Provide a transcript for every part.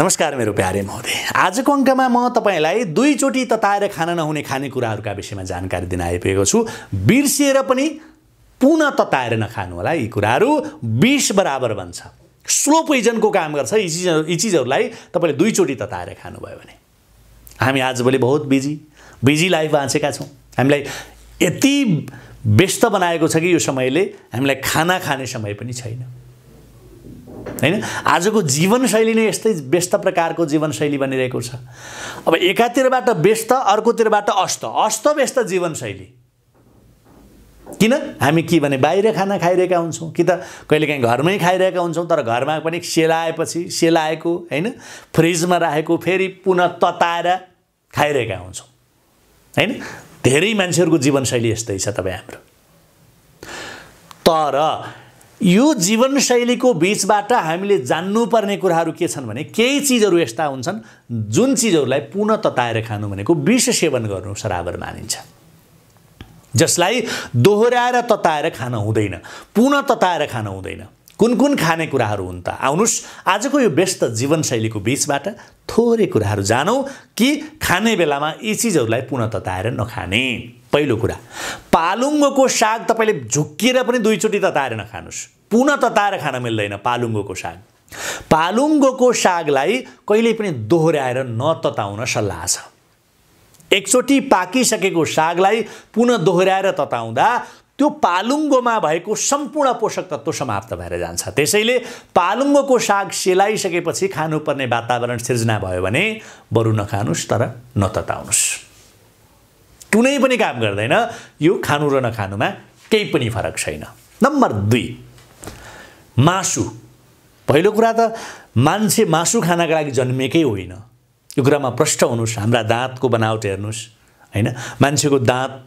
नमस्कार मेरो प्यारे महोदय आजको अङ्कमा म तपाईँलाई दुईचोटि तताएर खान नहुने खानेकुराहरूका विषयमा जानकारी दिन आइपुगेको छु बिर्सिएर पनि पुनः तताएर नखानु होला यी कुराहरू बिस बराबर बन्छ स्लो पोइजनको काम गर्छ यी चिज यी चिजहरूलाई तपाईँले दुईचोटि तताएर खानुभयो भने हामी आजभोलि बहुत बिजी बिजी लाइफ बाँचेका छौँ हामीलाई यति व्यस्त बनाएको छ कि यो समयले हामीलाई खाना खाने समय पनि छैन होइन आजको जीवनशैली नै यस्तै व्यस्त प्रकारको जीवनशैली बनिरहेको छ अब एकातिरबाट व्यस्त अर्कोतिरबाट अस्त अस्त व्यस्त जीवनशैली किन हामी के भने बाहिर खाना खाइरहेका हुन्छौँ कि त कहिलेकाहीँ घरमै खाइरहेका हुन्छौँ तर घरमा पनि सेलाएपछि सेलाएको होइन फ्रिजमा राखेको फेरि पुनः तताएर खाइरहेका हुन्छौँ होइन धेरै मान्छेहरूको जीवनशैली यस्तै छ तपाईँ हाम्रो तर यो जीवनशैलीको बिचबाट हामीले जान्नुपर्ने कुराहरू के छन् भने केही चिजहरू यस्ता हुन्छन् जुन चिजहरूलाई पुनः तताएर खानु भनेको विष सेवन गर्नु सराबर मानिन्छ जसलाई दोहोऱ्याएर तताएर खान हुँदैन पुनः तताएर खान हुँदैन कुन कुन खानेकुराहरू हुन् त आउनुहोस् आजको यो व्यस्त जीवनशैलीको बिचबाट थोरै कुराहरू जानौँ कि खाने बेलामा यी चिजहरूलाई पुनः तताएर नखाने पहिलो कुरा पालुङ्गोको साग तपाईँले झुक्किएर पनि दुईचोटि तताएर नखानुहोस् पुनः तताएर खान मिल्दैन पालुङ्गोको साग पालुङ्गोको सागलाई कहिले पनि दोहोऱ्याएर नतताउन सल्लाह छ एकचोटि पाकिसकेको सागलाई पुनः दोहोऱ्याएर तताउँदा त्यो पालुङ्गोमा भएको सम्पूर्ण पोषक तत्त्व समाप्त भएर जान्छ त्यसैले पालुङ्गोको साग सेलाइसकेपछि खानुपर्ने वातावरण सिर्जना भयो भने बरु नखानुस् तर नतताउनुहोस् कुनै पनि काम गर्दैन यो खानु र नखानुमा केही पनि फरक छैन नम्बर दुई मासु पहिलो कुरा त मान्छे मासु खानका लागि जन्मेकै होइन यो कुरामा प्रष्ट हुनुहोस् हाम्रा दाँतको बनावट हेर्नुहोस् होइन मान्छेको दाँत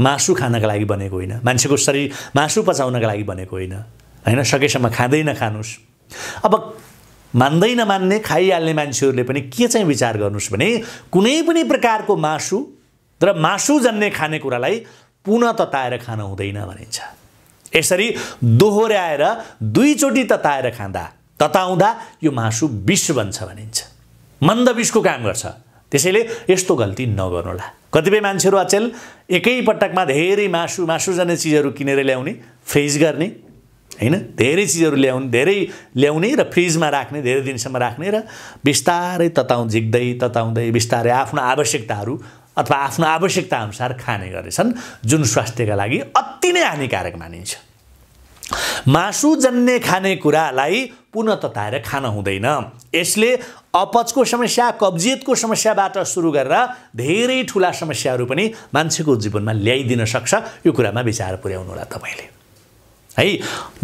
मासु खानका लागि बनेको होइन मान्छेको शरीर मासु पचाउनका लागि बनेको होइन होइन सकेसम्म खाँदै नखानुस् अब मान्दै नमान्ने खाइहाल्ने मान्छेहरूले पनि के चाहिँ विचार गर्नुहोस् भने कुनै पनि प्रकारको मासु र मासु जन्ने खानेकुरालाई पुनः तताएर खान हुँदैन भनिन्छ यसरी दोहोऱ्याएर दुईचोटि तताएर खाँदा तताउँदा यो मासु विष बन्छ भनिन्छ मन्द विषको काम गर्छ त्यसैले यस्तो गल्ती नगर्नुहोला कतिपय मान्छेहरू अचेल एकैपटकमा धेरै मासु जाने चिजहरू किनेर ल्याउने फ्रिज गर्ने होइन धेरै चिजहरू ल्याउने धेरै ल्याउने र फ्रिजमा राख्ने धेरै दिनसम्म राख्ने र बिस्तारै तताउँ झिक्दै तताउँदै बिस्तारै आफ्नो आवश्यकताहरू अथवा आफ्नो आवश्यकताअनुसार खाने गर्नेछन् जुन स्वास्थ्यका लागि अति नै हानिकारक मानिन्छ मासु जन्ने खानेकुरालाई पुनः तताएर खान हुँदैन यसले अपचको समस्या कब्जियतको समस्याबाट सुरु गरेर धेरै ठुला समस्याहरू पनि मान्छेको जीवनमा ल्याइदिन सक्छ यो कुरामा विचार पुर्याउनु होला तपाईँले है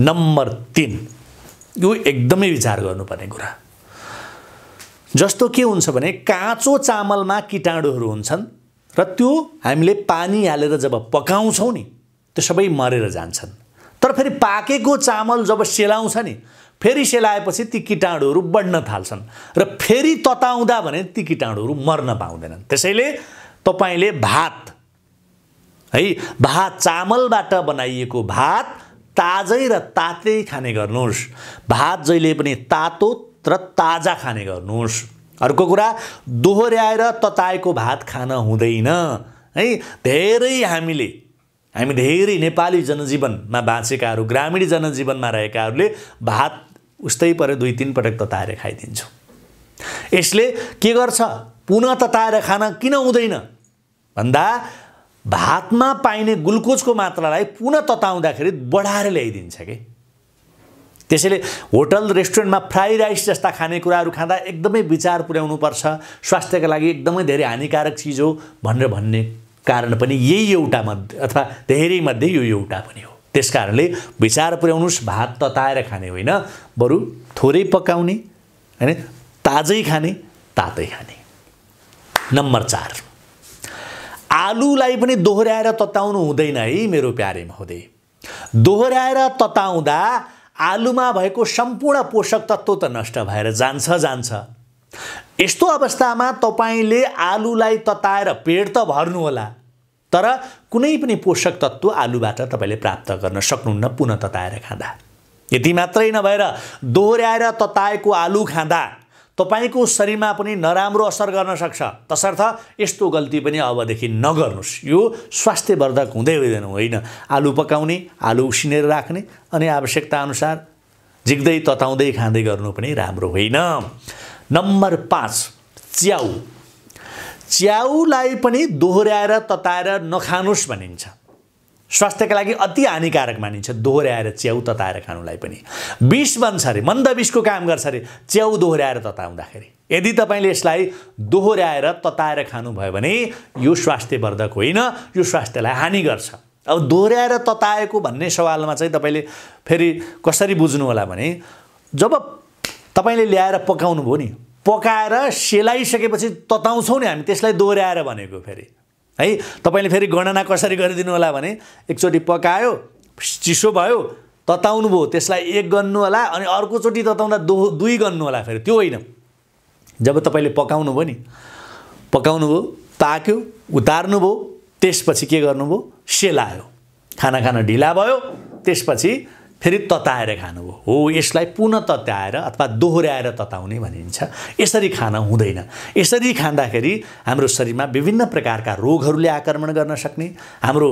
नम्बर तिन यो एकदमै विचार गर्नुपर्ने कुरा जस्तो के हुन्छ भने काँचो चामलमा किटाणुहरू हुन्छन् र त्यो हामीले पानी हालेर जब पकाउँछौँ नि त्यो सबै मरेर जान्छन् तर फेरि पाकेको चामल जब सेलाउँछ नि फेरि सेलाएपछि ती किटाणुहरू बढ्न थाल्छन् र फेरि तताउँदा भने ती किटाणुहरू मर्न पाउँदैनन् त्यसैले तपाईँले भात है भात चामलबाट बनाइएको भात ताजै र तातै खाने गर्नुहोस् भात जहिले पनि तातो र ताजा खाने गर्नुहोस् अर्को कुरा दोहोऱ्याएर तताएको भात खान हुँदैन है धेरै हामीले हामी धेरै नेपाली जनजीवनमा बाँचेकाहरू ग्रामीण जनजीवनमा रहेकाहरूले भात उस्तै पऱ्यो दुई तिन पटक तताएर खाइदिन्छौँ यसले के गर्छ पुनः तताएर खान किन हुँदैन भन्दा भातमा पाइने ग्लुकोजको मात्रालाई पुनः तताउँदाखेरि बढाएर ल्याइदिन्छ कि त्यसैले होटल रेस्टुरेन्टमा फ्राई राइस जस्ता खानेकुराहरू खाँदा एकदमै विचार पुर्याउनुपर्छ स्वास्थ्यका लागि एकदमै धेरै हानिकारक चिज हो भनेर भन्ने कारण पनि यही एउटा मध्ये अथवा धेरै मध्ये यो एउटा पनि हो त्यस कारणले विचार पुर्याउनुहोस् भात तताएर खाने होइन बरु थोरै पकाउने होइन ताजै खाने तातै खाने नम्बर चार आलुलाई पनि दोहोऱ्याएर तताउनु हुँदैन है मेरो प्यारे महोदय दोहोऱ्याएर तताउँदा आलुमा भएको सम्पूर्ण पोषक तत्त्व त नष्ट भएर जान्छ जान्छ यस्तो अवस्थामा तपाईँले आलुलाई तताएर पेट त भर्नुहोला तर कुनै पनि पोषक तत्त्व आलुबाट तपाईँले प्राप्त गर्न सक्नुहुन्न पुनः तताएर खाँदा यति मात्रै नभएर दोहोऱ्याएर तताएको आलु खाँदा तपाईँको शरीरमा पनि नराम्रो असर गर्न सक्छ तसर्थ यस्तो गल्ती पनि अबदेखि नगर्नुहोस् यो स्वास्थ्यवर्धक हुँदै हुँदैन होइन आलु पकाउने आलु उसिनेर राख्ने अनि आवश्यकताअनुसार झिक्दै तताउँदै खाँदै गर्नु पनि राम्रो होइन नम्बर पाँच च्याउ च्याउलाई पनि दोहोऱ्याएर तताएर नखानुस् भनिन्छ स्वास्थ्यका लागि अति हानिकारक मानिन्छ दोहोऱ्याएर च्याउ तताएर खानुलाई पनि विष बन्छ अरे मन्द विषको काम गर्छ अरे च्याउ दोहोऱ्याएर तताउँदाखेरि यदि तपाईँले यसलाई दोहोऱ्याएर तताएर खानुभयो भने यो स्वास्थ्यवर्धक होइन यो स्वास्थ्यलाई हानि गर्छ अब दोहोऱ्याएर तताएको भन्ने सवालमा चाहिँ तपाईँले फेरि कसरी बुझ्नु होला भने जब तपाईँले ल्याएर पकाउनु भयो नि पकाएर सेलाइसकेपछि तताउँछौँ नि हामी त्यसलाई दोहोऱ्याएर भनेको फेरि है तपाईँले फेरि गणना कसरी गरिदिनु होला भने एकचोटि पकायो चिसो भयो तताउनु भयो त्यसलाई एक गर्नु होला अनि अर्कोचोटि तताउँदा दो दुई गर्नु होला फेरि त्यो होइन जब तपाईँले पकाउनु भयो नि पकाउनु भयो ताक्यो उतार्नुभयो त्यसपछि के गर्नुभयो सेलायो खाना खान ढिला भयो त्यसपछि फेरि तताएर खानुभयो हो यसलाई पुनः तताएर अथवा दोहोऱ्याएर तताउने भनिन्छ यसरी खान हुँदैन यसरी खाँदाखेरि हाम्रो शरीरमा विभिन्न प्रकारका रोगहरूले आक्रमण गर्न सक्ने हाम्रो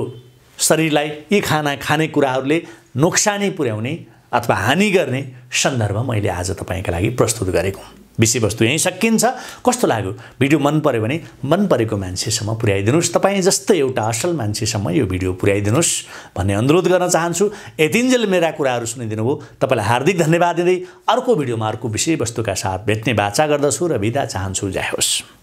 शरीरलाई यी खाना खाने खानेकुराहरूले नोक्सानी पुर्याउने अथवा हानि गर्ने सन्दर्भ मैले आज तपाईँका लागि प्रस्तुत गरेको हुँ विषयवस्तु यहीँ सकिन्छ कस्तो लाग्यो भिडियो मन पऱ्यो भने मन परेको मान्छेसम्म पुर्याइदिनुहोस् तपाईँ जस्तै एउटा असल मान्छेसम्म यो भिडियो पुर्याइदिनुहोस् भन्ने अनुरोध गर्न चाहन्छु यतिन्जेल मेरा कुराहरू सुनिदिनु भयो तपाईँलाई हार्दिक धन्यवाद दिँदै अर्को भिडियोमा अर्को विषयवस्तुका साथ भेट्ने बाचा गर्दछु र बिदा चाहन्छु जय होस्